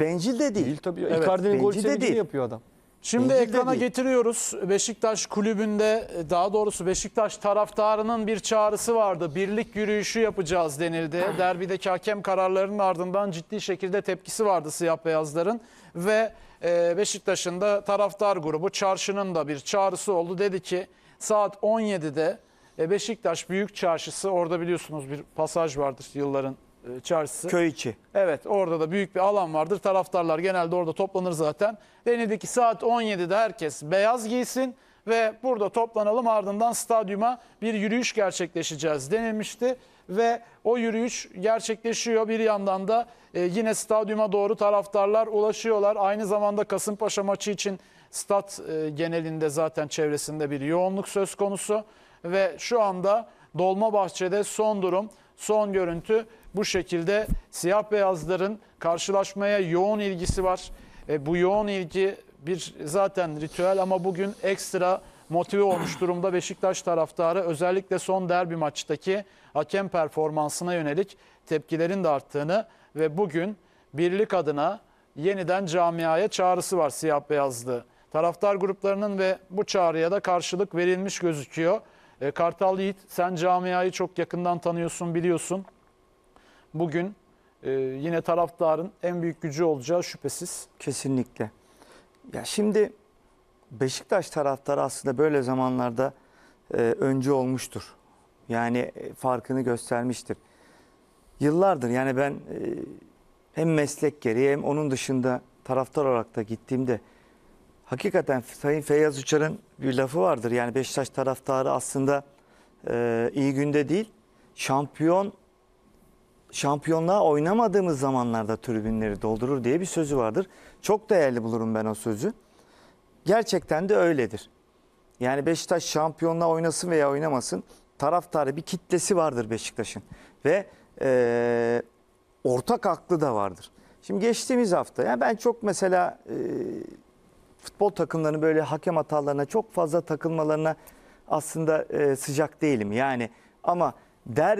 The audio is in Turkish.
Bencil de değil. Değil tabii. Evet, Icardi'nin gol sevincini yapıyor adam. Şimdi Bencil ekrana de getiriyoruz. Beşiktaş kulübünde e, daha doğrusu Beşiktaş taraftarının bir çağrısı vardı. Birlik yürüyüşü yapacağız denildi. Derbideki hakem kararlarının ardından ciddi şekilde tepkisi vardı siyah beyazların. Ve e, Beşiktaş'ın da taraftar grubu çarşının da bir çağrısı oldu. Dedi ki saat 17'de e, Beşiktaş Büyük Çarşısı orada biliyorsunuz bir pasaj vardır yılların e, çarşısı. Köy içi. Evet orada da büyük bir alan vardır. Taraftarlar genelde orada toplanır zaten. Denildi ki saat 17'de herkes beyaz giysin ve burada toplanalım ardından stadyuma bir yürüyüş gerçekleşeceğiz denilmişti. Ve o yürüyüş gerçekleşiyor bir yandan da e, yine stadyuma doğru taraftarlar ulaşıyorlar. Aynı zamanda Kasımpaşa maçı için stat e, genelinde zaten çevresinde bir yoğunluk söz konusu. Ve şu anda Dolmabahçe'de son durum Son görüntü bu şekilde siyah beyazların karşılaşmaya yoğun ilgisi var. E, bu yoğun ilgi bir zaten ritüel ama bugün ekstra motive olmuş durumda Beşiktaş taraftarı özellikle son derbi maçtaki hakem performansına yönelik tepkilerin de arttığını ve bugün birlik adına yeniden camiaya çağrısı var siyah beyazlı. Taraftar gruplarının ve bu çağrıya da karşılık verilmiş gözüküyor. E, Kartal Yiğit sen camiayı çok yakından tanıyorsun biliyorsun. Bugün e, yine taraftarın en büyük gücü olacağı şüphesiz. Kesinlikle. Ya şimdi Beşiktaş taraftarı aslında böyle zamanlarda e, öncü olmuştur. Yani e, farkını göstermiştir. Yıllardır yani ben e, hem meslek gereği hem onun dışında taraftar olarak da gittiğimde Hakikaten Sayın Feyyaz Uçar'ın bir lafı vardır. Yani Beşiktaş taraftarı aslında e, iyi günde değil. Şampiyon şampiyonluğa oynamadığımız zamanlarda tribünleri doldurur diye bir sözü vardır. Çok değerli bulurum ben o sözü. Gerçekten de öyledir. Yani Beşiktaş şampiyonla oynasın veya oynamasın taraftarı bir kitlesi vardır Beşiktaş'ın. Ve e, ortak aklı da vardır. Şimdi geçtiğimiz hafta yani ben çok mesela e, futbol takımlarının böyle hakem hatalarına çok fazla takılmalarına aslında e, sıcak değilim. Yani ama der